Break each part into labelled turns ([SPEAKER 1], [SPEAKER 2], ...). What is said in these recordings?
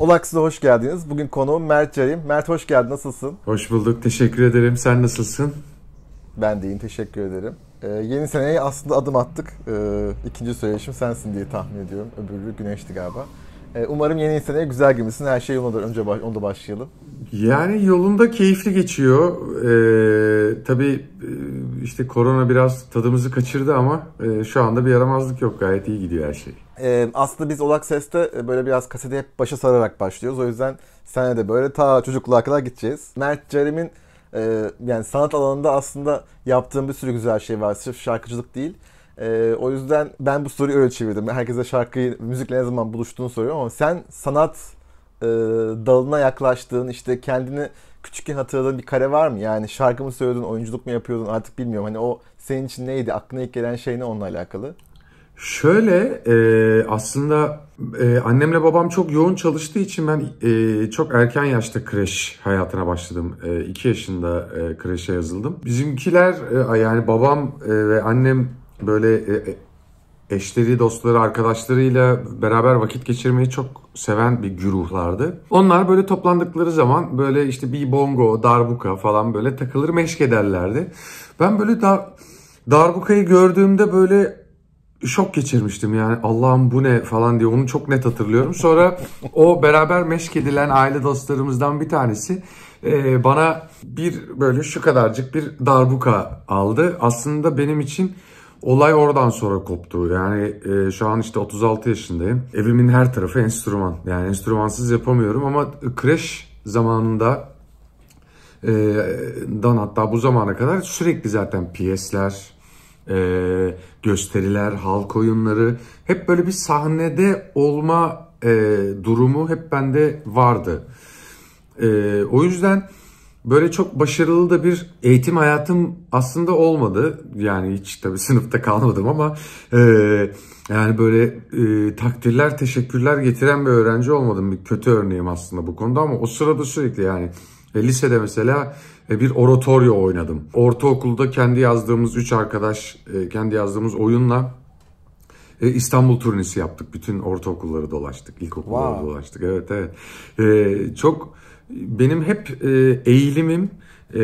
[SPEAKER 1] Olaksız'a hoş geldiniz. Bugün konuğum Mert Carim. Mert hoş geldin, nasılsın? Hoş bulduk, teşekkür ederim. Sen nasılsın? Ben de iyiyim, teşekkür ederim. Ee, yeni seneye aslında adım attık. Ee, ikinci söyleşim sensin diye tahmin ediyorum. Öbürü Güneş'ti galiba. Ee, umarım yeni seneye güzel girmesin. Her şey yolunda. Önce baş, onda başlayalım.
[SPEAKER 2] Yani yolunda keyifli geçiyor. Ee, tabii e, işte korona biraz tadımızı kaçırdı ama e, şu anda bir yaramazlık yok. Gayet iyi gidiyor her şey.
[SPEAKER 1] Ee, aslında biz Olak Ses'te e, böyle biraz kaseti hep başa sararak başlıyoruz. O yüzden senede de böyle ta çocukluğa kadar gideceğiz. Mert Cerem'in e, yani sanat alanında aslında yaptığım bir sürü güzel şey var. Sırf şarkıcılık değil. Ee, o yüzden ben bu soruyu öyle çevirdim. Herkese şarkıyı, müzikle ne zaman buluştuğunu soruyorum ama sen sanat e, dalına yaklaştığın, işte kendini küçükken hatırladığın bir kare var mı? Yani şarkı mı söylüyordun, oyunculuk mu yapıyordun artık bilmiyorum. Hani o senin için neydi? Aklına ilk gelen şey ne onunla alakalı? Şöyle e, aslında e,
[SPEAKER 2] annemle babam çok yoğun çalıştığı için ben e, çok erken yaşta kreş hayatına başladım. 2 e, yaşında e, kreşe yazıldım. Bizimkiler e, yani babam e, ve annem böyle e, e, eşleri, dostları, arkadaşlarıyla beraber vakit geçirmeyi çok seven bir güruhlardı. Onlar böyle toplandıkları zaman böyle işte bir bongo, darbuka falan böyle takılır meşk ederlerdi. Ben böyle dar, darbukayı gördüğümde böyle şok geçirmiştim yani Allah'ım bu ne falan diye onu çok net hatırlıyorum. Sonra o beraber meşk edilen aile dostlarımızdan bir tanesi e, bana bir böyle şu kadarcık bir darbuka aldı. Aslında benim için Olay oradan sonra koptu. Yani e, şu an işte 36 yaşındayım. Evimin her tarafı enstrüman. Yani enstrümansız yapamıyorum ama kreş zamanında e, dan hatta bu zamana kadar sürekli zaten piyesler, e, gösteriler, halk oyunları hep böyle bir sahnede olma e, durumu hep bende vardı. E, o yüzden böyle çok başarılı da bir eğitim hayatım aslında olmadı. Yani hiç tabii sınıfta kalmadım ama e, yani böyle e, takdirler, teşekkürler getiren bir öğrenci olmadım. Bir kötü örneğim aslında bu konuda ama o sırada sürekli yani e, lisede mesela e, bir oratoryo oynadım. Ortaokulda kendi yazdığımız üç arkadaş, e, kendi yazdığımız oyunla e, İstanbul turnesi yaptık. Bütün ortaokulları dolaştık, ilkokulları wow. dolaştık. Evet evet. E, çok benim hep e, eğilimim e,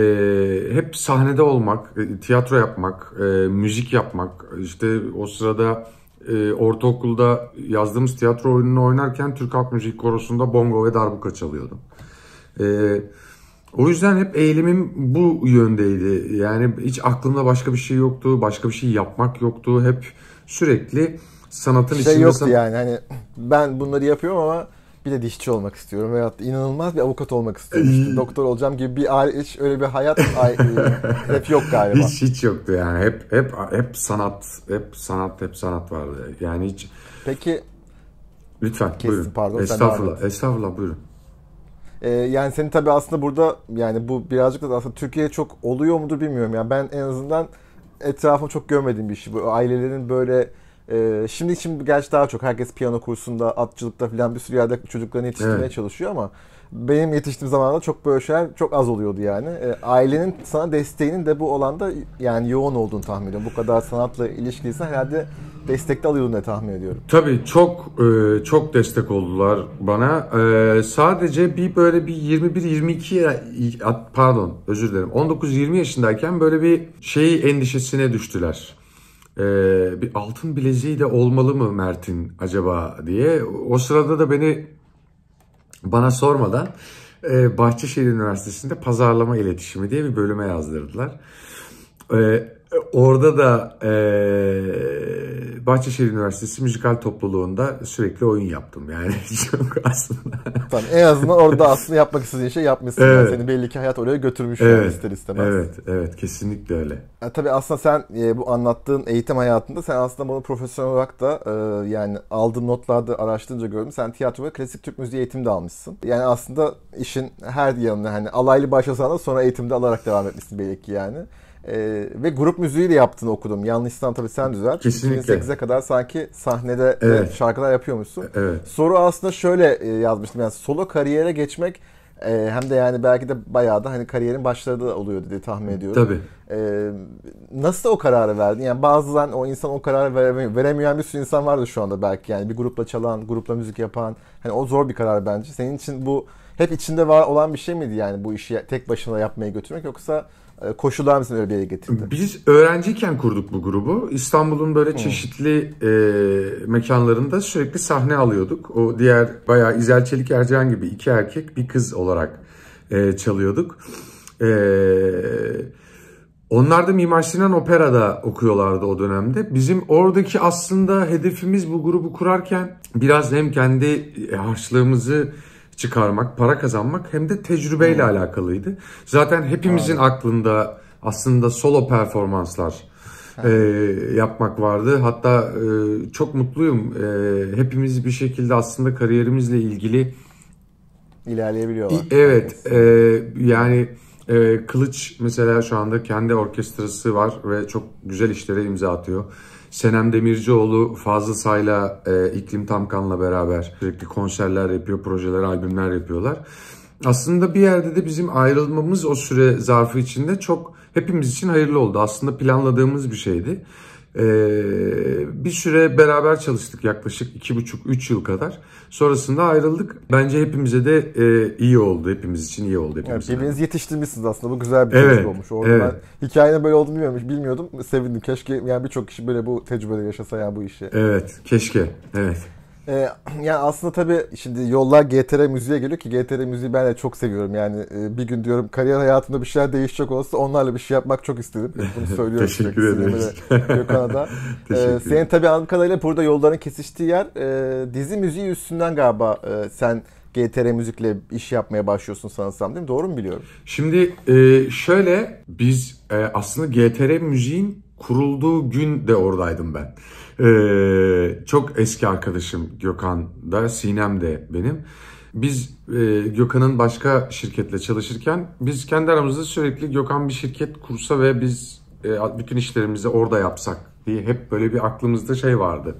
[SPEAKER 2] hep sahnede olmak, e, tiyatro yapmak, e, müzik yapmak. İşte o sırada e, ortaokulda yazdığımız tiyatro oyununu oynarken Türk Halk Müziği Korosu'nda bongo ve darbuka çalıyordum. E, o yüzden hep eğilimim bu yöndeydi. Yani hiç aklımda başka bir şey yoktu, başka bir şey yapmak yoktu. Hep sürekli sanatın şey içinde... Şey yoktu san-
[SPEAKER 1] yani hani ben bunları yapıyorum ama bir de dişçi olmak istiyorum veyahut inanılmaz bir avukat olmak istiyorum. İşte hmm. doktor olacağım gibi bir hiç öyle bir hayat e, hep yok galiba. Hiç
[SPEAKER 2] hiç yoktu yani. Hep hep hep sanat, hep sanat, hep sanat vardı. Yani hiç Peki Lütfen kestim, buyurun. Pardon, estağfurullah, estağfurullah buyurun.
[SPEAKER 1] Ee, yani senin tabi aslında burada yani bu birazcık da aslında Türkiye'ye çok oluyor mudur bilmiyorum. Yani ben en azından etrafımı çok görmediğim bir şey. Bu ailelerin böyle ee, şimdi için gerçi daha çok herkes piyano kursunda, atçılıkta falan bir sürü yerde çocuklarını yetiştirmeye evet. çalışıyor ama benim yetiştiğim zamanlarda çok böyle şeyler çok az oluyordu yani. E, ailenin sana desteğinin de bu olanda yani yoğun olduğunu tahmin ediyorum. Bu kadar sanatla ilişkiliysen herhalde destek de alıyordun diye tahmin ediyorum. Tabii
[SPEAKER 2] çok e, çok destek oldular bana. E, sadece bir böyle bir 21-22 pardon özür dilerim 19-20 yaşındayken böyle bir şey endişesine düştüler e, bir altın bileziği de olmalı mı Mert'in acaba diye. O sırada da beni bana sormadan e, Bahçeşehir Üniversitesi'nde pazarlama iletişimi diye bir bölüme yazdırdılar. E, Orada da e, Bahçeşehir Üniversitesi müzikal topluluğunda sürekli oyun yaptım. Yani çok aslında.
[SPEAKER 1] Tamam, en azından orada aslında yapmak istediğin şey yapmışsın. Evet. Yani seni belli ki hayat oraya götürmüş evet. yani ister istemez. Evet,
[SPEAKER 2] evet kesinlikle öyle.
[SPEAKER 1] Yani tabii aslında sen e, bu anlattığın eğitim hayatında sen aslında bunu profesyonel olarak da e, yani aldığım notlarda araştırınca gördüm. Sen tiyatro ve klasik Türk müziği eğitimi de almışsın. Yani aslında işin her yanına hani alaylı başlasan da sonra eğitimde alarak devam etmişsin belki yani. E, ve grup müziği de yaptığını okudum. Yanlışsan tabii sen düzelt. Kesinlikle. 2008'e kadar sanki sahnede evet. şarkılar yapıyormuşsun. Evet. Soru aslında şöyle e, yazmıştım. Yani solo kariyere geçmek e, hem de yani belki de bayağı da hani kariyerin başları da oluyor diye tahmin ediyorum. Tabii. Ee, nasıl o kararı verdin? Yani bazen o insan o kararı veremiyor. Veremeyen bir sürü insan vardı şu anda belki. Yani bir grupla çalan, grupla müzik yapan. Hani o zor bir karar bence. Senin için bu hep içinde var olan bir şey miydi yani bu işi tek başına yapmaya götürmek yoksa koşullar mı mısın öyle bir yere getirdi? Biz
[SPEAKER 2] öğrenciyken kurduk bu grubu. İstanbul'un böyle hmm. çeşitli e, mekanlarında sürekli sahne alıyorduk. O diğer bayağı İzel Çelik Ercan gibi iki erkek bir kız olarak e, çalıyorduk. Eee onlar da Mimar Sinan Opera'da okuyorlardı o dönemde. Bizim oradaki aslında hedefimiz bu grubu kurarken biraz hem kendi e, harçlığımızı çıkarmak, para kazanmak hem de tecrübeyle hmm. alakalıydı. Zaten hepimizin Aynen. aklında aslında solo performanslar e, yapmak vardı. Hatta e, çok mutluyum. E, hepimiz bir şekilde aslında kariyerimizle ilgili
[SPEAKER 1] ilerleyebiliyorlar.
[SPEAKER 2] Evet, e, yani e, Kılıç mesela şu anda kendi orkestrası var ve çok güzel işlere imza atıyor. Senem Demircioğlu Fazıl Say'la, e, İklim Tamkan'la beraber sürekli konserler yapıyor, projeler, albümler yapıyorlar. Aslında bir yerde de bizim ayrılmamız o süre zarfı içinde çok hepimiz için hayırlı oldu. Aslında planladığımız bir şeydi. Ee, bir süre beraber çalıştık yaklaşık 2,5-3 yıl kadar. Sonrasında ayrıldık. Bence hepimize de e, iyi oldu. Hepimiz için iyi oldu. Hepimiz yani birbirinizi
[SPEAKER 1] yetiştirmişsiniz aslında. Bu güzel bir evet, tecrübe olmuş. Orada evet. ben hikayenin böyle olduğunu bilmiyorum, bilmiyordum. Sevindim. Keşke yani birçok kişi böyle bu tecrübede yaşasa ya bu işi. Evet.
[SPEAKER 2] Keşke. Evet.
[SPEAKER 1] Ee, yani aslında tabii şimdi yollar GTR müziğe geliyor ki GTR müziği ben de çok seviyorum. Yani e, bir gün diyorum kariyer hayatında bir şeyler değişecek olsa onlarla bir şey yapmak çok istedim. Bunu söylüyorum. Ee, Teşekkür ederiz. Gökhan'a Ee, senin tabii anladığım kadarıyla burada yolların kesiştiği yer e, dizi müziği üstünden galiba e, sen GTR müzikle iş yapmaya başlıyorsun sanırsam değil mi? Doğru mu biliyorum? Şimdi e, şöyle biz e, aslında GTR
[SPEAKER 2] müziğin kurulduğu gün de oradaydım ben. Ee, çok eski arkadaşım Gökhan da, Sinem de benim. Biz e, Gökhan'ın başka şirketle çalışırken biz kendi aramızda sürekli Gökhan bir şirket kursa ve biz e, bütün işlerimizi orada yapsak diye hep böyle bir aklımızda şey vardı.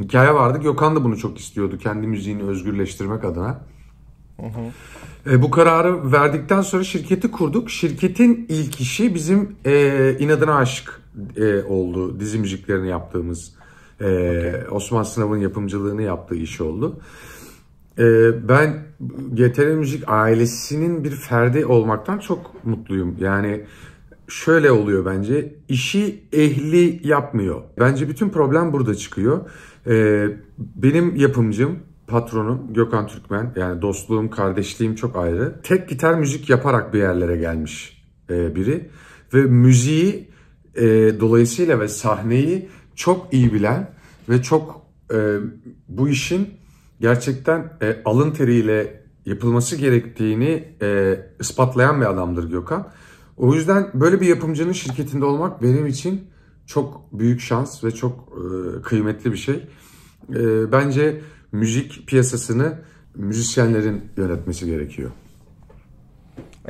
[SPEAKER 2] Hikaye vardı. Gökhan da bunu çok istiyordu kendi müziğini özgürleştirmek adına. Hı E, bu kararı verdikten sonra şirketi kurduk. Şirketin ilk işi bizim e, inadına aşık e, oldu. Dizi müziklerini yaptığımız, e, okay. Osman Sınav'ın yapımcılığını yaptığı iş oldu. E, ben GTR Müzik ailesinin bir ferdi olmaktan çok mutluyum. Yani şöyle oluyor bence, işi ehli yapmıyor. Bence bütün problem burada çıkıyor. E, benim yapımcım, patronum Gökhan Türkmen. Yani dostluğum, kardeşliğim çok ayrı. Tek gitar müzik yaparak bir yerlere gelmiş e, biri. Ve müziği e, dolayısıyla ve sahneyi çok iyi bilen ve çok e, bu işin gerçekten e, alın teriyle yapılması gerektiğini e, ispatlayan bir adamdır Gökhan. O yüzden böyle bir yapımcının şirketinde olmak benim için çok büyük şans ve çok e, kıymetli bir şey. E, bence müzik piyasasını müzisyenlerin yönetmesi gerekiyor.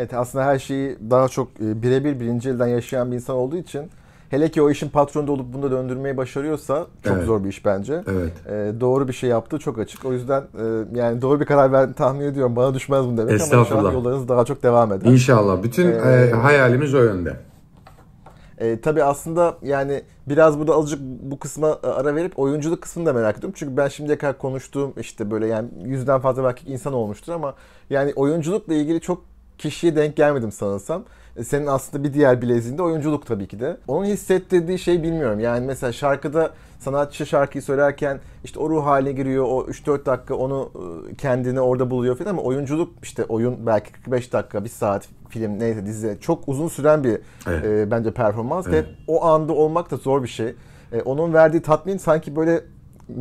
[SPEAKER 1] Evet aslında her şeyi daha çok e, birebir birinci elden yaşayan bir insan olduğu için hele ki o işin patronu olup bunu da döndürmeyi başarıyorsa çok evet. zor bir iş bence. Evet. E, doğru bir şey yaptı çok açık. O yüzden e, yani doğru bir karar ben tahmin ediyorum. Bana düşmez bunu demek ama şu an yollarınız daha çok devam eder. İnşallah. Bütün ee, e, hayalimiz o yönde. E, tabii aslında yani biraz burada azıcık bu kısma e, ara verip oyunculuk kısmını da merak ediyorum. Çünkü ben şimdiye kadar konuştuğum işte böyle yani yüzden fazla belki insan olmuştur ama yani oyunculukla ilgili çok kişiye denk gelmedim sanırsam. E, senin aslında bir diğer bileziğinde oyunculuk tabii ki de. Onun hissettirdiği şey bilmiyorum. Yani mesela şarkıda sanatçı şarkıyı söylerken işte o ruh haline giriyor. O 3-4 dakika onu e, kendini orada buluyor falan ama oyunculuk işte oyun belki 45 dakika, 1 saat film neyse dizi çok uzun süren bir evet. e, bence performans evet. ve o anda olmak da zor bir şey. E, onun verdiği tatmin sanki böyle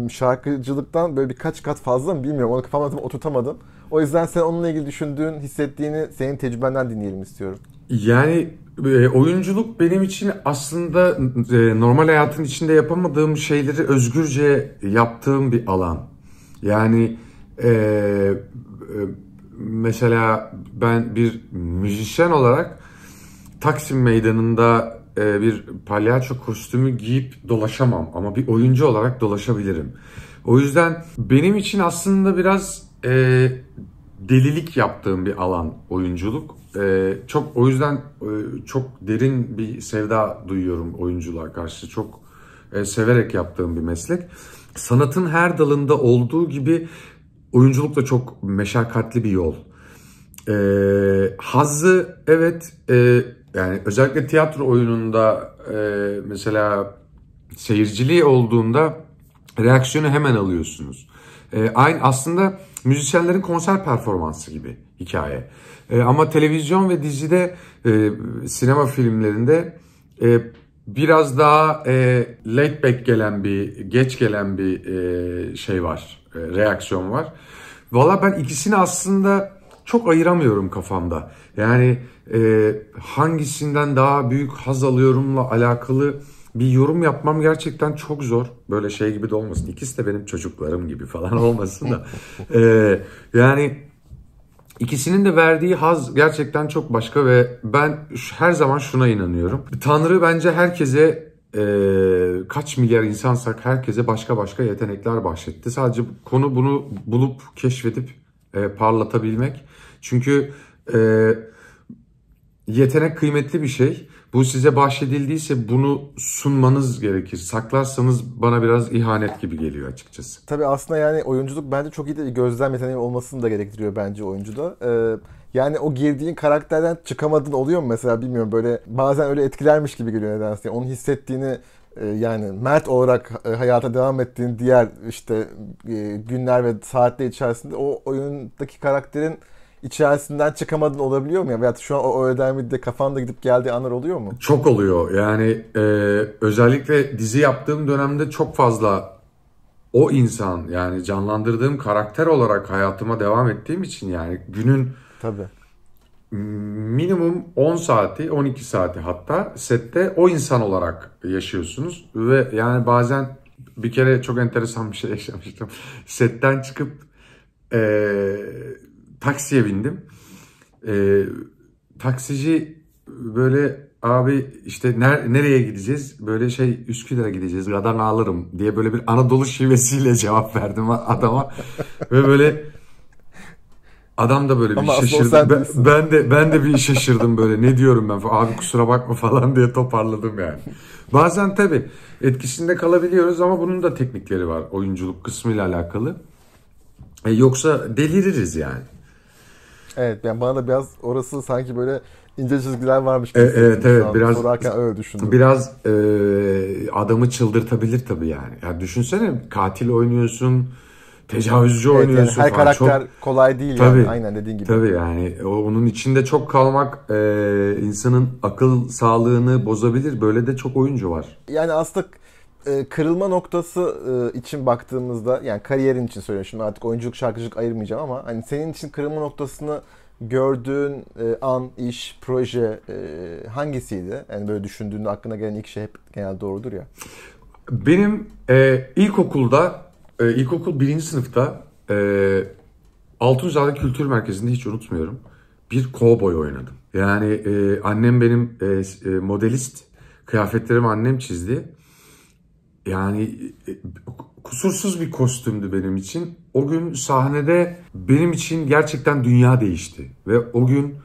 [SPEAKER 1] şarkıcılıktan böyle birkaç kat fazla mı bilmiyorum. Onu kafamda oturtamadım. O yüzden sen onunla ilgili düşündüğün, hissettiğini senin tecrübenden dinleyelim istiyorum. Yani e, oyunculuk benim için
[SPEAKER 2] aslında e, normal hayatın içinde yapamadığım şeyleri özgürce yaptığım bir alan. Yani e, e mesela ben bir müzisyen olarak Taksim Meydanı'nda bir palyaço kostümü giyip dolaşamam ama bir oyuncu olarak dolaşabilirim. O yüzden benim için aslında biraz e, delilik yaptığım bir alan oyunculuk. E, çok o yüzden e, çok derin bir sevda duyuyorum oyunculuğa karşı. Çok e, severek yaptığım bir meslek. Sanatın her dalında olduğu gibi oyunculuk da çok meşakkatli bir yol. E, hazzı evet e, yani özellikle tiyatro oyununda e, mesela seyirciliği olduğunda reaksiyonu hemen alıyorsunuz. E, aynı aslında müzisyenlerin konser performansı gibi hikaye. E, ama televizyon ve dizide, e, sinema filmlerinde e, biraz daha e, late back gelen bir, geç gelen bir e, şey var, e, reaksiyon var. Valla ben ikisini aslında çok ayıramıyorum kafamda. Yani e, hangisinden daha büyük haz alıyorumla alakalı bir yorum yapmam gerçekten çok zor. Böyle şey gibi de olmasın. İkisi de benim çocuklarım gibi falan olmasın da. ee, yani ikisinin de verdiği haz gerçekten çok başka ve ben her zaman şuna inanıyorum. Tanrı bence herkese e, kaç milyar insansak herkese başka başka yetenekler bahşetti. Sadece konu bunu bulup keşfedip e, parlatabilmek. Çünkü e, yetenek kıymetli bir şey. Bu size bahşedildiyse bunu sunmanız gerekir. Saklarsanız bana biraz ihanet gibi geliyor açıkçası.
[SPEAKER 1] Tabii aslında yani oyunculuk bence çok iyi de gözlem yeteneği olmasını da gerektiriyor bence oyuncuda. Ee, yani o girdiğin karakterden çıkamadın oluyor mu mesela bilmiyorum böyle bazen öyle etkilermiş gibi geliyor nedense. Yani onun hissettiğini e, yani Mert olarak e, hayata devam ettiğin diğer işte e, günler ve saatler içerisinde o oyundaki karakterin içerisinden çıkamadın olabiliyor mu? Ya yani şu an o öğleden de kafanda gidip geldiği anlar oluyor mu?
[SPEAKER 2] Çok oluyor. Yani e, özellikle dizi yaptığım dönemde çok fazla o insan yani canlandırdığım karakter olarak hayatıma devam ettiğim için yani günün Tabii. minimum 10 saati 12 saati hatta sette o insan olarak yaşıyorsunuz ve yani bazen bir kere çok enteresan bir şey yaşamıştım. Setten çıkıp ee, taksiye bindim. E, taksici böyle abi işte ner, nereye gideceğiz? Böyle şey Üsküdar'a gideceğiz. Gadan alırım diye böyle bir Anadolu şivesiyle cevap verdim adama. Ve böyle adam da böyle bir Ama şaşırdı. Ben, ben de ben de bir şaşırdım böyle. Ne diyorum ben? Abi kusura bakma falan diye toparladım yani. Bazen tabi etkisinde kalabiliyoruz ama bunun da teknikleri var oyunculuk kısmıyla alakalı. E, yoksa deliririz yani.
[SPEAKER 1] Evet yani bana da biraz orası sanki böyle ince çizgiler varmış. E, evet evet biraz sorarken öyle düşündüm. Biraz
[SPEAKER 2] e, adamı çıldırtabilir tabii yani. yani. Düşünsene katil oynuyorsun tecavüzcü evet, oynuyorsun. Yani her falan. karakter çok...
[SPEAKER 1] kolay değil tabii, yani. Aynen dediğin gibi. Tabii
[SPEAKER 2] yani o onun içinde çok kalmak e, insanın akıl sağlığını bozabilir. Böyle de çok oyuncu var.
[SPEAKER 1] Yani aslında e, kırılma noktası e, için baktığımızda yani kariyerin için söylüyorum şimdi artık oyunculuk şarkıcılık ayırmayacağım ama hani senin için kırılma noktasını gördüğün e, an, iş, proje hangisiydi? Yani böyle düşündüğünde aklına gelen ilk şey hep genelde doğrudur ya.
[SPEAKER 2] Benim e, ilkokulda, e, ilkokul birinci sınıfta e, Altunzade Kültür Merkezi'nde hiç unutmuyorum bir kovboy oynadım. Yani e, annem benim e, modelist kıyafetlerimi annem çizdi. Yani e, kusursuz bir kostümdü benim için. O gün sahnede benim için gerçekten dünya değişti. Ve o gün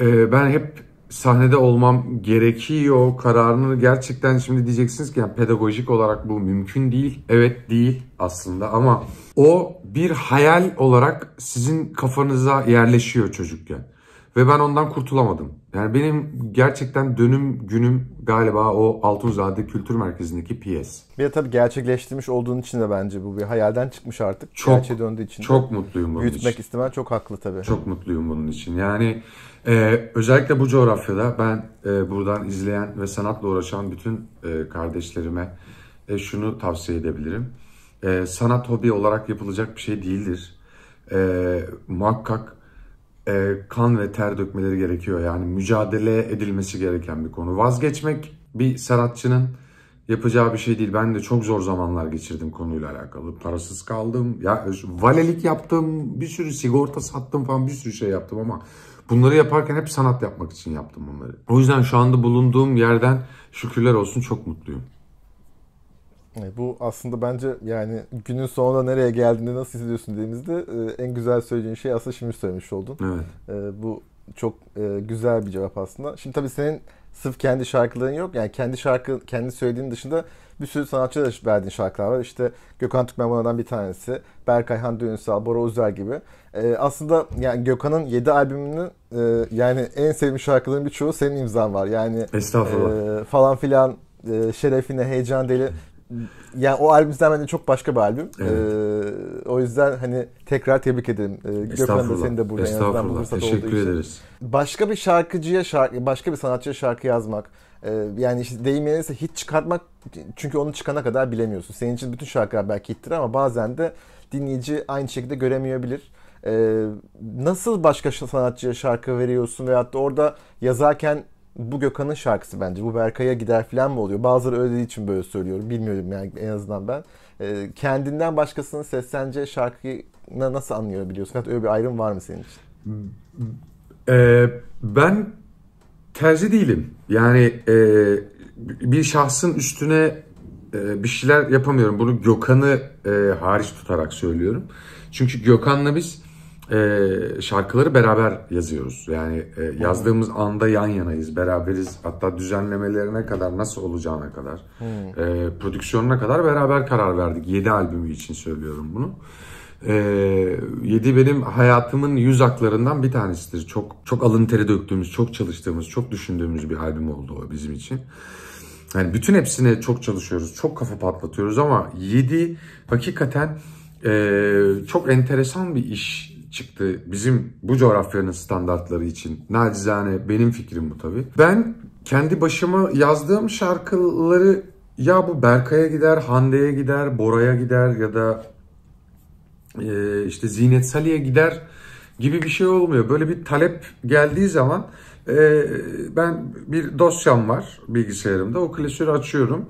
[SPEAKER 2] e, ben hep sahnede olmam gerekiyor kararını gerçekten şimdi diyeceksiniz ki yani pedagojik olarak bu mümkün değil. Evet değil aslında ama o bir hayal olarak sizin kafanıza yerleşiyor çocukken. Ve ben ondan kurtulamadım. Yani benim gerçekten dönüm günüm galiba o Altunzade Kültür Merkezi'ndeki piyes.
[SPEAKER 1] de tabii gerçekleştirmiş olduğun için de bence bu bir hayalden çıkmış artık. Çok, Gerçeğe döndüğü için. Çok mutluyum bunun Büyütmek için. Büyütmek istemen çok haklı tabii. Çok
[SPEAKER 2] mutluyum bunun için. Yani e, özellikle bu coğrafyada ben e, buradan izleyen ve sanatla uğraşan bütün e, kardeşlerime e, şunu tavsiye edebilirim. E, sanat hobi olarak yapılacak bir şey değildir. E, muhakkak e, kan ve ter dökmeleri gerekiyor. Yani mücadele edilmesi gereken bir konu. Vazgeçmek bir sanatçının yapacağı bir şey değil. Ben de çok zor zamanlar geçirdim konuyla alakalı. Parasız kaldım. Ya valelik yaptım, bir sürü sigorta sattım falan bir sürü şey yaptım ama bunları yaparken hep sanat yapmak için yaptım bunları. O yüzden şu anda bulunduğum yerden şükürler olsun çok mutluyum.
[SPEAKER 1] E, bu aslında bence yani günün sonunda nereye geldiğinde nasıl hissediyorsun dediğimizde e, en güzel söyleyeceğin şey aslında şimdi söylemiş oldun. Evet. E, bu çok güzel bir cevap aslında. Şimdi tabii senin sırf kendi şarkıların yok. Yani kendi şarkı, kendi söylediğin dışında bir sürü sanatçı da verdiğin şarkılar var. İşte Gökhan Türkmen bunlardan bir tanesi. Berkay Hande Ünsal, Bora Uzer gibi. Ee, aslında yani Gökhan'ın 7 albümünün e, yani en sevdiğim şarkıların birçoğu senin imzan var. Yani Estağfurullah. E, falan filan e, şerefine, heyecan deli yani o albümden bence çok başka bir albüm. Evet. Ee, o yüzden hani tekrar tebrik ederim. Ee, Gökhan da seni de burada Estağfurullah. Bu fırsat Teşekkür ederiz. Için. Başka bir şarkıcıya şarkı, başka bir sanatçıya şarkı yazmak. E, yani işte deyim yerine hiç çıkartmak çünkü onu çıkana kadar bilemiyorsun. Senin için bütün şarkılar belki hittir ama bazen de dinleyici aynı şekilde göremeyebilir. Ee, nasıl başka sanatçıya şarkı veriyorsun veyahut da orada yazarken bu Gökhan'ın şarkısı bence. Bu Berkay'a gider falan mı oluyor? Bazıları öyle için böyle söylüyorum. Bilmiyorum yani en azından ben. E, kendinden başkasının seslence şarkıyı nasıl biliyorsun. Hatta öyle bir ayrım var mı senin için?
[SPEAKER 2] Ee, ben tercih değilim. Yani e, bir şahsın üstüne e, bir şeyler yapamıyorum. Bunu Gökhan'ı e, hariç tutarak söylüyorum. Çünkü Gökhan'la biz e, şarkıları beraber yazıyoruz. Yani e, yazdığımız hmm. anda yan yanayız, beraberiz. Hatta düzenlemelerine kadar, nasıl olacağına kadar, hmm. e, prodüksiyonuna kadar beraber karar verdik. 7 albümü için söylüyorum bunu. E, benim hayatımın yüz aklarından bir tanesidir. Çok çok alın teri döktüğümüz, çok çalıştığımız, çok düşündüğümüz bir albüm oldu o bizim için. Yani bütün hepsine çok çalışıyoruz, çok kafa patlatıyoruz ama 7 hakikaten e, çok enteresan bir iş çıktı bizim bu coğrafyanın standartları için. Nacizane benim fikrim bu tabi Ben kendi başıma yazdığım şarkıları ya bu Berkay'a gider, Hande'ye gider, Bora'ya gider ya da e, işte Zinet Salih'e gider gibi bir şey olmuyor. Böyle bir talep geldiği zaman e, ben bir dosyam var bilgisayarımda. O klasörü açıyorum.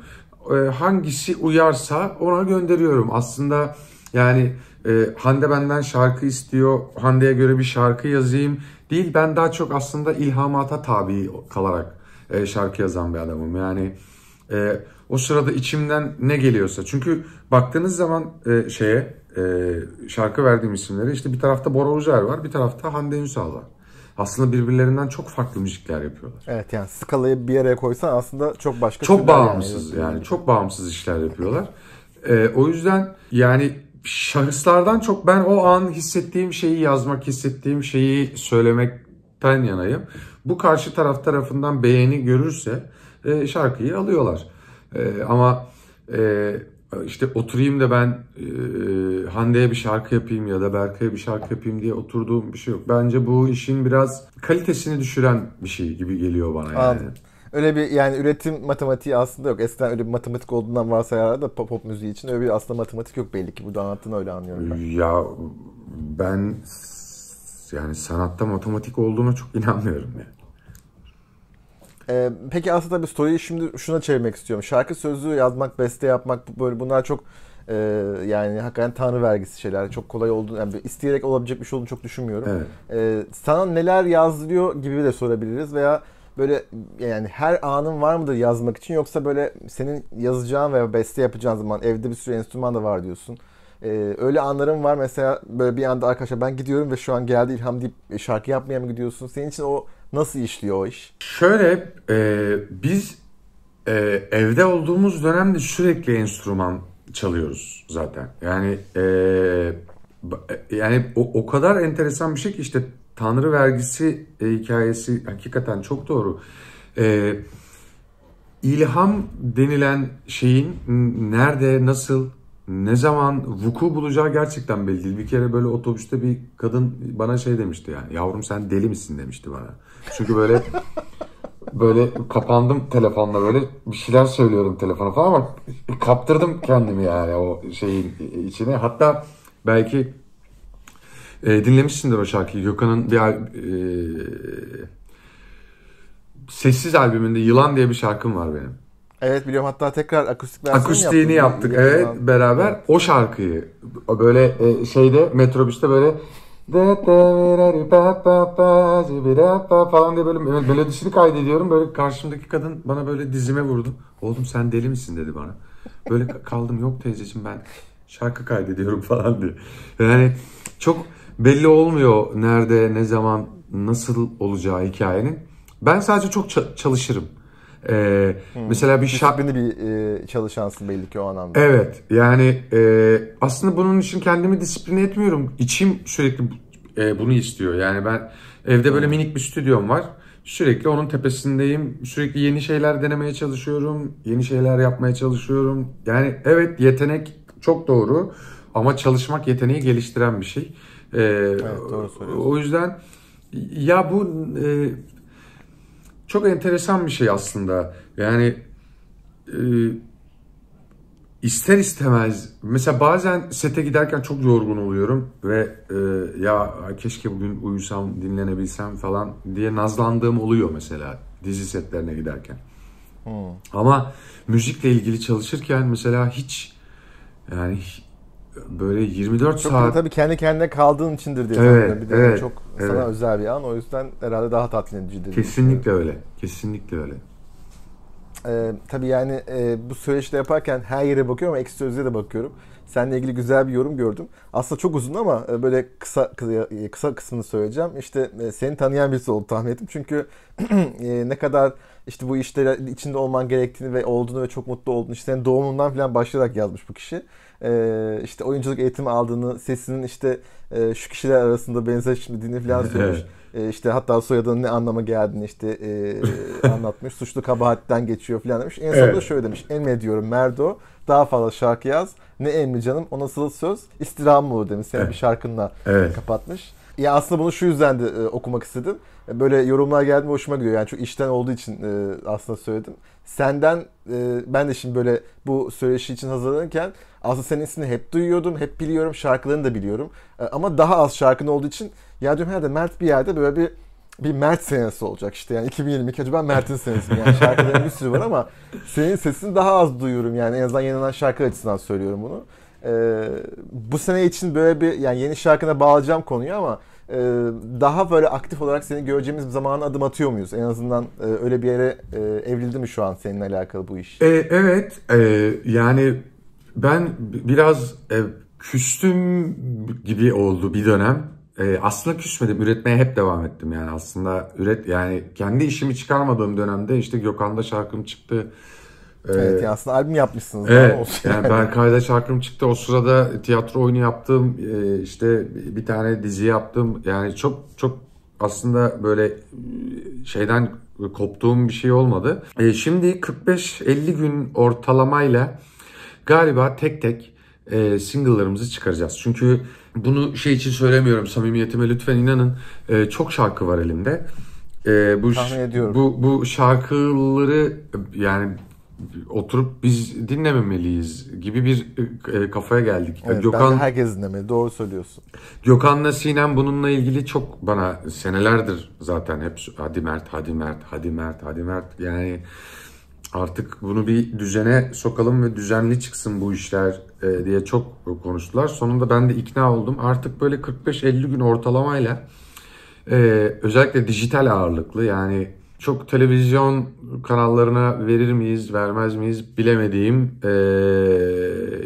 [SPEAKER 2] E, hangisi uyarsa ona gönderiyorum. Aslında yani e, Hande benden şarkı istiyor, Hande'ye göre bir şarkı yazayım değil. Ben daha çok aslında ilhamata tabi kalarak e, şarkı yazan bir adamım. Yani e, o sırada içimden ne geliyorsa. Çünkü baktığınız zaman e, şeye e, şarkı verdiğim isimlere işte bir tarafta Bora Uzer var, bir tarafta Hande Ünsal var aslında birbirlerinden çok farklı müzikler yapıyorlar.
[SPEAKER 1] Evet yani skalayı bir yere koysan aslında çok başka Çok bağımsız
[SPEAKER 2] yani, yani çok bağımsız işler yapıyorlar. ee, o yüzden yani şahıslardan çok ben o an hissettiğim şeyi yazmak, hissettiğim şeyi söylemekten yanayım. Bu karşı taraf tarafından beğeni görürse e, şarkıyı alıyorlar. E, ama e, işte oturayım da ben e, Hande'ye bir şarkı yapayım ya da Berkay'a bir şarkı yapayım diye oturduğum bir şey yok. Bence bu işin biraz kalitesini düşüren bir şey gibi geliyor bana yani. Anladım
[SPEAKER 1] öyle bir yani üretim matematiği aslında yok. Eskiden öyle bir matematik olduğundan varsayarlar da pop, pop müziği için öyle bir aslında matematik yok belli ki. Burada anlattığını öyle anlıyorum ben.
[SPEAKER 2] Ya ben yani sanatta matematik olduğuna çok inanmıyorum yani.
[SPEAKER 1] Ee, peki aslında tabii story'yi şimdi şuna çevirmek istiyorum. Şarkı sözü yazmak, beste yapmak böyle bunlar çok e, yani hakikaten tanrı vergisi şeyler. Çok kolay olduğunu, yani isteyerek olabilecek bir şey olduğunu çok düşünmüyorum. Evet. Ee, sana neler yazılıyor gibi de sorabiliriz veya böyle yani her anın var mıdır yazmak için yoksa böyle senin yazacağın veya beste yapacağın zaman evde bir sürü enstrüman da var diyorsun. Ee, öyle anların var mesela böyle bir anda arkadaşlar ben gidiyorum ve şu an geldi ilham deyip şarkı yapmaya mı gidiyorsun? Senin için o nasıl işliyor o iş? Şöyle e, biz e,
[SPEAKER 2] evde olduğumuz dönemde sürekli enstrüman çalıyoruz zaten. Yani e, e yani o, o kadar enteresan bir şey ki işte Tanrı vergisi e, hikayesi hakikaten çok doğru. E, ilham denilen şeyin nerede, nasıl, ne zaman vuku bulacağı gerçekten belli değil. Bir kere böyle otobüste bir kadın bana şey demişti yani. Yavrum sen deli misin demişti bana. Çünkü böyle böyle kapandım telefonla böyle bir şeyler söylüyorum telefona falan ama kaptırdım kendimi yani o şeyin içine. Hatta belki e, dinlemişsindir o şarkıyı. Gökhan'ın bir e, sessiz albümünde Yılan diye bir şarkım var benim.
[SPEAKER 1] Evet biliyorum hatta tekrar akustik versiyonu Akustiğini yaptık gibi. evet Yılan. beraber evet.
[SPEAKER 2] o şarkıyı böyle e, şeyde metrobüste böyle falan diye böyle melodisini kaydediyorum. Böyle karşımdaki kadın bana böyle dizime vurdu. Oğlum sen deli misin dedi bana. Böyle kaldım yok teyzeciğim ben şarkı kaydediyorum falan diye. Yani çok belli olmuyor nerede, ne zaman, nasıl olacağı hikayenin. Ben sadece çok çalışırım. Ee, hmm. Mesela bir şarkını bir e, çalışansın belli ki o anlamda. Evet yani e, aslında bunun için kendimi disipline etmiyorum. İçim sürekli e, bunu istiyor. Yani ben evde böyle hmm. minik bir stüdyom var. Sürekli onun tepesindeyim. Sürekli yeni şeyler denemeye çalışıyorum. Yeni şeyler yapmaya çalışıyorum. Yani evet yetenek çok doğru ama çalışmak yeteneği geliştiren bir şey. Ee, evet, doğru O yüzden ya bu e, çok enteresan bir şey aslında. Yani e, ister istemez mesela bazen sete giderken çok yorgun oluyorum ve e, ya keşke bugün uyusam dinlenebilsem falan diye nazlandığım oluyor mesela dizi setlerine giderken. Hmm. Ama müzikle ilgili çalışırken mesela hiç yani böyle 24 çok saat...
[SPEAKER 1] Tabii kendi kendine kaldığın içindir diye. Evet, sanırım. bir de evet, çok evet. sana özel bir an. O yüzden herhalde daha tatmin edicidir. Kesinlikle öyle. Kesinlikle öyle. Ee, tabii yani e, bu süreçte yaparken her yere bakıyorum ama ek sözlüğe de bakıyorum. Seninle ilgili güzel bir yorum gördüm. Aslında çok uzun ama e, böyle kısa kısa, e, kısa kısmını söyleyeceğim. İşte e, seni tanıyan birisi oldu tahmin ettim. Çünkü ne kadar işte bu işlere içinde olman gerektiğini ve olduğunu ve çok mutlu olduğunu işte senin doğumundan falan başlayarak yazmış bu kişi. Ee, işte oyunculuk eğitimi aldığını, sesinin işte şu kişiler arasında benzeşmediğini falan söylemiş. e, işte hatta soyadının ne anlama geldiğini işte e, anlatmış. Suçlu kabahatten geçiyor falan demiş. En sonunda evet. şöyle demiş. Emme diyorum Merdo daha fazla şarkı yaz. Ne emri canım o nasıl söz istirham olur demiş. Seni evet. bir şarkınla evet. kapatmış. Ya aslında bunu şu yüzden de e, okumak istedim. E, böyle yorumlar geldi mi hoşuma gidiyor. Yani çok işten olduğu için e, aslında söyledim. Senden e, ben de şimdi böyle bu söyleşi için hazırlanırken aslında senin ismini hep duyuyordum, hep biliyorum, şarkılarını da biliyorum. E, ama daha az şarkın olduğu için ya diyorum herhalde Mert bir yerde böyle bir bir Mert senesi olacak işte yani 2022 acaba Mert'in senesi Yani şarkıların bir sürü var ama senin sesini daha az duyuyorum yani en azından yayınlanan şarkı açısından söylüyorum bunu. Ee, bu sene için böyle bir yani yeni şarkına bağlayacağım konuyu ama e, daha böyle aktif olarak seni göreceğimiz bir zamana adım atıyor muyuz? En azından e, öyle bir yere e, evrildi mi şu an seninle alakalı bu iş?
[SPEAKER 2] E, evet e, yani ben biraz e, küstüm gibi oldu bir dönem ee, aslında küsmedim. Üretmeye hep devam ettim yani aslında üret yani kendi işimi çıkarmadığım dönemde işte Gökhan'da şarkım çıktı.
[SPEAKER 1] Ee, evet yani aslında albüm yapmışsınız. Evet olsun yani, yani. Berkay'da
[SPEAKER 2] şarkım çıktı. O sırada tiyatro oyunu yaptım. Ee, işte bir tane dizi yaptım. Yani çok çok aslında böyle e, şeyden koptuğum bir şey olmadı. Şimdi 45-50 gün ortalamayla galiba tek tek e, single'larımızı çıkaracağız. Çünkü bunu şey için söylemiyorum samimiyetime lütfen inanın. E, çok şarkı var elimde. E, bu, ediyorum. Bu, bu şarkıları yani oturup biz dinlememeliyiz gibi bir e, kafaya geldik. Evet, Gökhan, ben herkes dinlemeli doğru söylüyorsun. Gökhan'la Sinem bununla ilgili çok bana senelerdir zaten hep hadi Mert hadi Mert hadi Mert hadi Mert yani artık bunu bir düzene sokalım ve düzenli çıksın bu işler e, diye çok konuştular. Sonunda ben de ikna oldum. Artık böyle 45-50 gün ortalamayla e, özellikle dijital ağırlıklı yani çok televizyon kanallarına verir miyiz vermez miyiz bilemediğim e,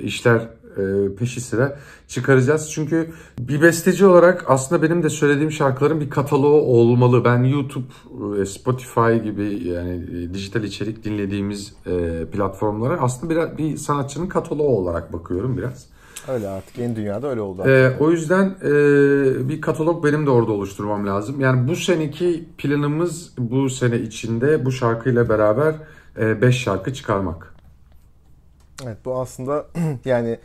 [SPEAKER 2] işler e, peşi sıra çıkaracağız. Çünkü bir besteci olarak aslında benim de söylediğim şarkıların bir kataloğu olmalı. Ben YouTube, e, Spotify gibi yani e, dijital içerik dinlediğimiz platformlara aslında biraz bir sanatçının kataloğu olarak bakıyorum biraz. Öyle artık yeni dünyada
[SPEAKER 1] öyle oldu. Ee,
[SPEAKER 2] o yüzden e, bir katalog benim de orada oluşturmam lazım. Yani bu seneki planımız bu sene içinde bu şarkıyla beraber 5 e, şarkı çıkarmak.
[SPEAKER 1] Evet bu aslında yani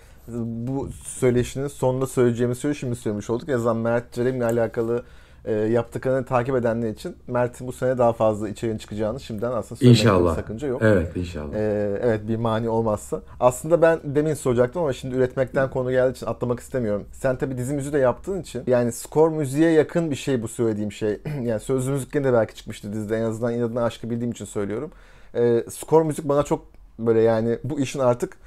[SPEAKER 1] bu söyleşinin sonunda söyleyeceğimiz şeyi şimdi söylemiş olduk. En azından Mert Cerem'le alakalı e, yaptıklarını takip edenler için Mert'in bu sene daha fazla içeriğin çıkacağını şimdiden aslında söylemekte inşallah. sakınca yok. Evet inşallah. Ee, evet bir mani olmazsa. Aslında ben demin soracaktım ama şimdi üretmekten konu geldiği için atlamak istemiyorum. Sen tabi dizi müziği de yaptığın için yani skor müziğe yakın bir şey bu söylediğim şey. yani sözlü müzikten de belki çıkmıştı dizide en azından inadına aşkı bildiğim için söylüyorum. Ee, skor müzik bana çok böyle yani bu işin artık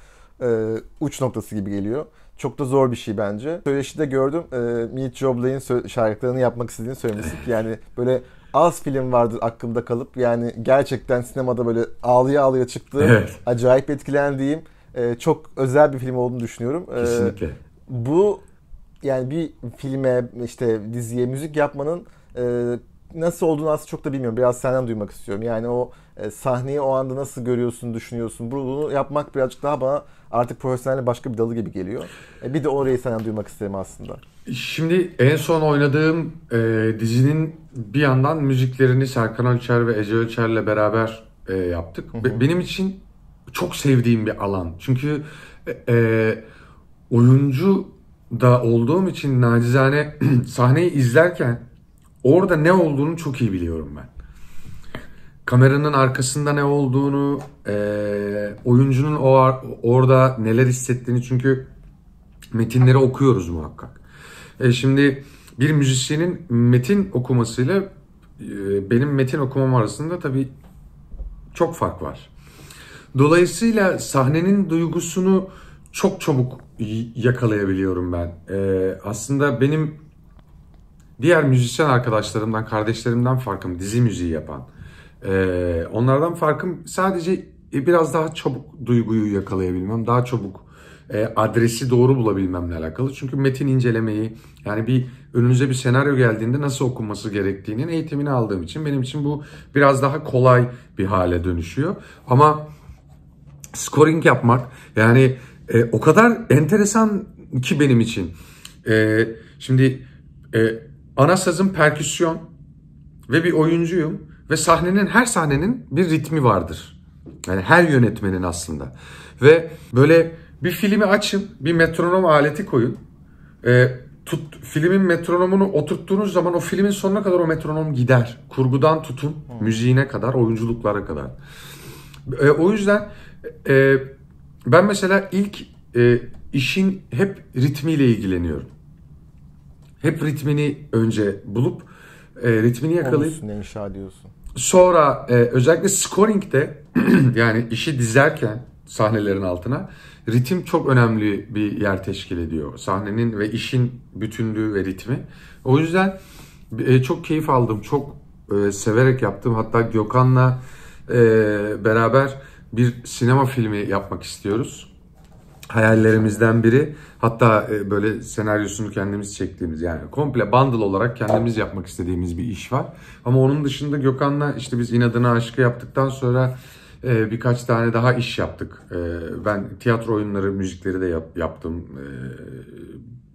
[SPEAKER 1] e, uç noktası gibi geliyor. Çok da zor bir şey bence. Söyleşide gördüm e, Meet Joblay'in şarkılarını yapmak istediğini söylemiştik. Yani böyle az film vardır aklımda kalıp yani gerçekten sinemada böyle ağlıya ağlıya çıktığı evet. acayip etkilendiğim, e, çok özel bir film olduğunu düşünüyorum. E, Kesinlikle. bu yani bir filme işte diziye müzik yapmanın e, nasıl olduğunu aslında çok da bilmiyorum. Biraz senden duymak istiyorum. Yani o e, sahneyi o anda nasıl görüyorsun, düşünüyorsun? Bunu yapmak birazcık daha bana artık profesyonel başka bir dalı gibi geliyor. E, bir de orayı senden duymak isterim aslında.
[SPEAKER 2] Şimdi en son oynadığım e, dizinin bir yandan müziklerini Serkan Ölçer ve Ece Ölçer'le beraber e, yaptık. Hı hı. Be- benim için çok sevdiğim bir alan. Çünkü e, e oyuncu da olduğum için nacizane sahneyi izlerken orada ne olduğunu çok iyi biliyorum ben kameranın arkasında ne olduğunu, e, oyuncunun o orada neler hissettiğini çünkü metinleri okuyoruz muhakkak. E, şimdi bir müzisyenin metin okumasıyla e, benim metin okumam arasında tabii çok fark var. Dolayısıyla sahnenin duygusunu çok çabuk yakalayabiliyorum ben. Ee, aslında benim diğer müzisyen arkadaşlarımdan, kardeşlerimden farkım dizi müziği yapan. Ee, onlardan farkım sadece e, biraz daha çabuk duyguyu yakalayabilmem, daha çabuk e, adresi doğru bulabilmemle alakalı. Çünkü metin incelemeyi yani bir önünüze bir senaryo geldiğinde nasıl okunması gerektiğinin eğitimini aldığım için benim için bu biraz daha kolay bir hale dönüşüyor. Ama scoring yapmak yani e, o kadar enteresan ki benim için. E, şimdi e, ana sazım perküsyon ve bir oyuncuyum. Ve sahnenin her sahnenin bir ritmi vardır. Yani her yönetmenin aslında. Ve böyle bir filmi açın, bir metronom aleti koyun. E, tut, filmin metronomunu oturttuğunuz zaman o filmin sonuna kadar o metronom gider. Kurgudan tutun, hmm. müziğine kadar, oyunculuklara kadar. E, o yüzden e, ben mesela ilk e, işin hep ritmiyle ilgileniyorum. Hep ritmini önce bulup e, ritmini yakalayıp...
[SPEAKER 1] Onun inşa ediyorsun.
[SPEAKER 2] Sonra e, özellikle scoring'de yani işi dizerken sahnelerin altına ritim çok önemli bir yer teşkil ediyor. Sahnenin ve işin bütünlüğü ve ritmi. O yüzden e, çok keyif aldım. Çok e, severek yaptım. Hatta Gökhan'la e, beraber bir sinema filmi yapmak istiyoruz hayallerimizden biri. Hatta e, böyle senaryosunu kendimiz çektiğimiz yani komple bundle olarak kendimiz yapmak istediğimiz bir iş var. Ama onun dışında Gökhan'la işte biz inadına aşkı yaptıktan sonra e, birkaç tane daha iş yaptık. E, ben tiyatro oyunları, müzikleri de yaptım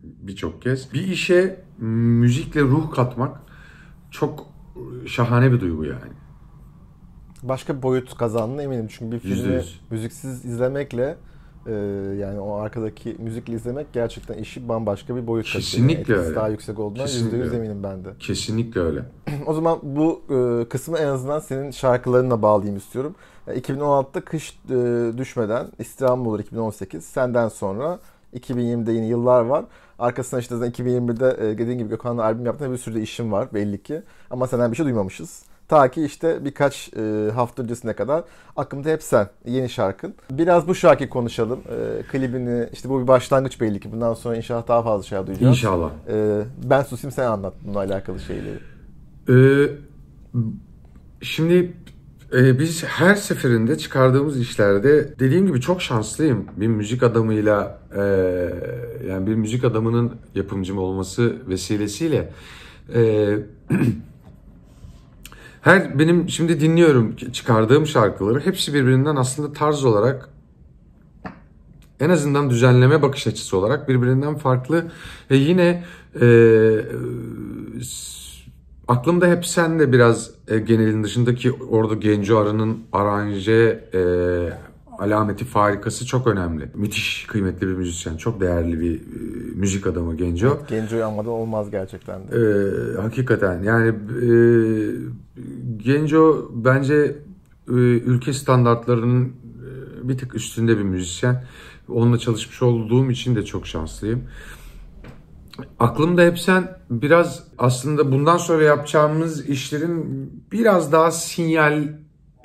[SPEAKER 2] birçok kez. Bir işe müzikle ruh katmak çok şahane bir duygu yani.
[SPEAKER 1] Başka bir boyut kazandığına eminim. Çünkü bir filmi müziksiz izlemekle ee, yani o arkadaki müzikle izlemek gerçekten işi bambaşka bir boyut katıyor. Kesinlikle öyle. daha yüksek olduğuna Kesinlikle %100 öyle. eminim ben de. Kesinlikle öyle. o zaman bu e, kısmı en azından senin şarkılarınla bağlayayım istiyorum. 2016'da e, Kış e, Düşmeden, İstirham Olur 2018, Senden Sonra 2020'de yine yıllar var. Arkasından işte 2021'de e, dediğin gibi Gökhan'la albüm yaptığında bir sürü de işim var belli ki. Ama senden bir şey duymamışız. Ta ki işte birkaç e, hafta öncesine kadar aklımda hep sen yeni şarkın. Biraz bu şarkıyı konuşalım. E, klibini işte bu bir başlangıç belli ki bundan sonra inşallah daha fazla şey duyacağız. İnşallah. E, ben susayım sen anlat bununla alakalı şeyleri.
[SPEAKER 2] Ee, şimdi e, biz her seferinde çıkardığımız işlerde dediğim gibi çok şanslıyım. Bir müzik adamıyla e, yani bir müzik adamının yapımcım olması vesilesiyle e, Her benim şimdi dinliyorum çıkardığım şarkıları hepsi birbirinden aslında tarz olarak en azından düzenleme bakış açısı olarak birbirinden farklı ve yine e, aklımda hep sen de biraz e, genelin dışındaki Ordu Genco Arı'nın aranje e, alameti farikası çok önemli. Müthiş kıymetli bir müzisyen. Çok değerli bir e, müzik adamı
[SPEAKER 1] Genco. Evet, Genco'yu anmadan olmaz gerçekten.
[SPEAKER 2] De. Ee, hakikaten yani e, Genco bence e, ülke standartlarının e, bir tık üstünde bir müzisyen. Onunla çalışmış olduğum için de çok şanslıyım. Aklımda hep sen biraz aslında bundan sonra yapacağımız işlerin biraz daha sinyal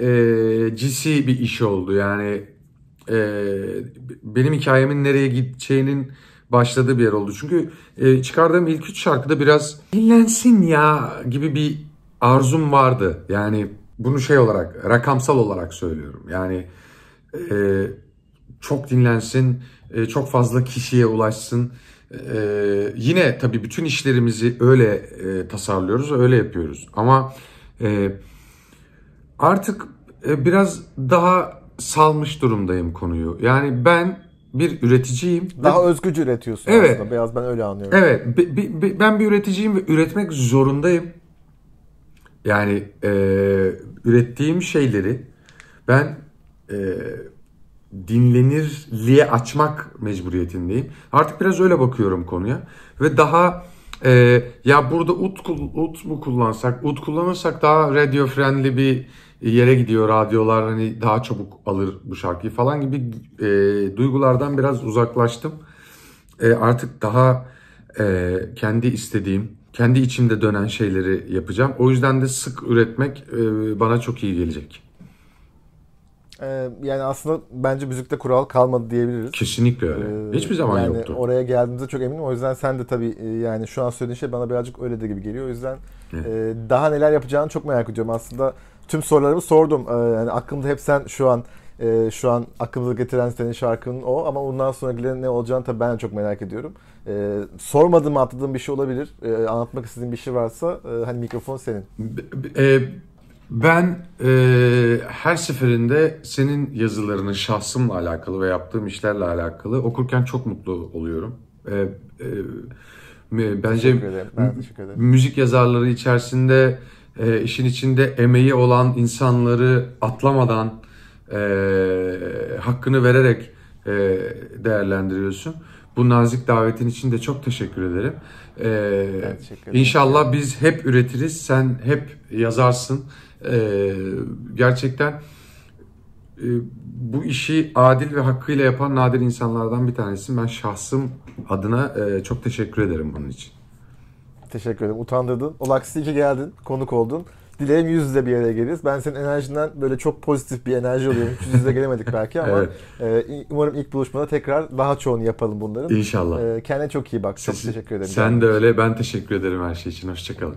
[SPEAKER 2] e, cisi bir iş oldu. Yani e, benim hikayemin nereye gideceğinin başladığı bir yer oldu. Çünkü e, çıkardığım ilk üç şarkıda biraz dinlensin ya gibi bir arzum vardı. Yani bunu şey olarak, rakamsal olarak söylüyorum. Yani e, çok dinlensin, e, çok fazla kişiye ulaşsın. E, yine tabii bütün işlerimizi öyle e, tasarlıyoruz, öyle yapıyoruz. Ama... E, artık e, biraz daha salmış durumdayım konuyu. Yani ben bir üreticiyim. Daha ve... özgücü üretiyorsun evet. aslında. Beyaz ben öyle anlıyorum. Evet. ben bir üreticiyim ve üretmek zorundayım. Yani e, ürettiğim şeyleri ben e, dinlenirliğe açmak mecburiyetindeyim. Artık biraz öyle bakıyorum konuya. Ve daha e, ya burada ut, ut mu kullansak, ut kullanırsak daha radio friendly bir yere gidiyor radyolar hani daha çabuk alır bu şarkıyı falan gibi e, duygulardan biraz uzaklaştım. E, artık daha e, kendi istediğim, kendi içimde dönen şeyleri yapacağım. O yüzden de sık üretmek e, bana çok iyi gelecek.
[SPEAKER 1] E, yani aslında bence müzikte kural kalmadı diyebiliriz.
[SPEAKER 2] Kesinlikle öyle. Ee, Hiçbir zaman yani yoktu.
[SPEAKER 1] Oraya geldiğimizde çok eminim. O yüzden sen de tabii e, yani şu an söylediğin şey bana birazcık öyle de gibi geliyor. O yüzden e, daha neler yapacağını çok merak ediyorum. Aslında tüm sorularımı sordum. Ee, yani aklımda hep sen şu an e, şu an aklımıza getiren senin şarkının o ama bundan sonrakilerin ne olacağını tabii ben çok merak ediyorum. E, ee, sormadım atladığım bir şey olabilir. Ee, anlatmak istediğin bir şey varsa e, hani mikrofon senin.
[SPEAKER 2] E, ben e, her seferinde senin yazılarını şahsımla alakalı ve yaptığım işlerle alakalı okurken çok mutlu oluyorum. E, e, bence ben müzik yazarları içerisinde e, işin içinde emeği olan insanları atlamadan e, hakkını vererek e, değerlendiriyorsun. Bu nazik davetin için de çok teşekkür ederim. Ee, İnşallah biz hep üretiriz, sen hep yazarsın. Ee, gerçekten e, bu işi adil ve hakkıyla yapan nadir insanlardan bir tanesin. Ben şahsım adına e, çok teşekkür ederim bunun için.
[SPEAKER 1] Teşekkür ederim. Utandırdın. Olaksi iki geldin. Konuk oldun. Dilerim yüz yüze bir yere geliriz. Ben senin enerjinden böyle çok pozitif bir enerji alıyorum. Hiç yüz yüze gelemedik belki ama evet. e, umarım ilk buluşmada tekrar daha çoğunu yapalım bunların. İnşallah. E, kendine çok iyi bak. Çok Siz, teşekkür ederim. Sen de
[SPEAKER 2] öyle. Ben teşekkür ederim her şey için. Hoşçakalın.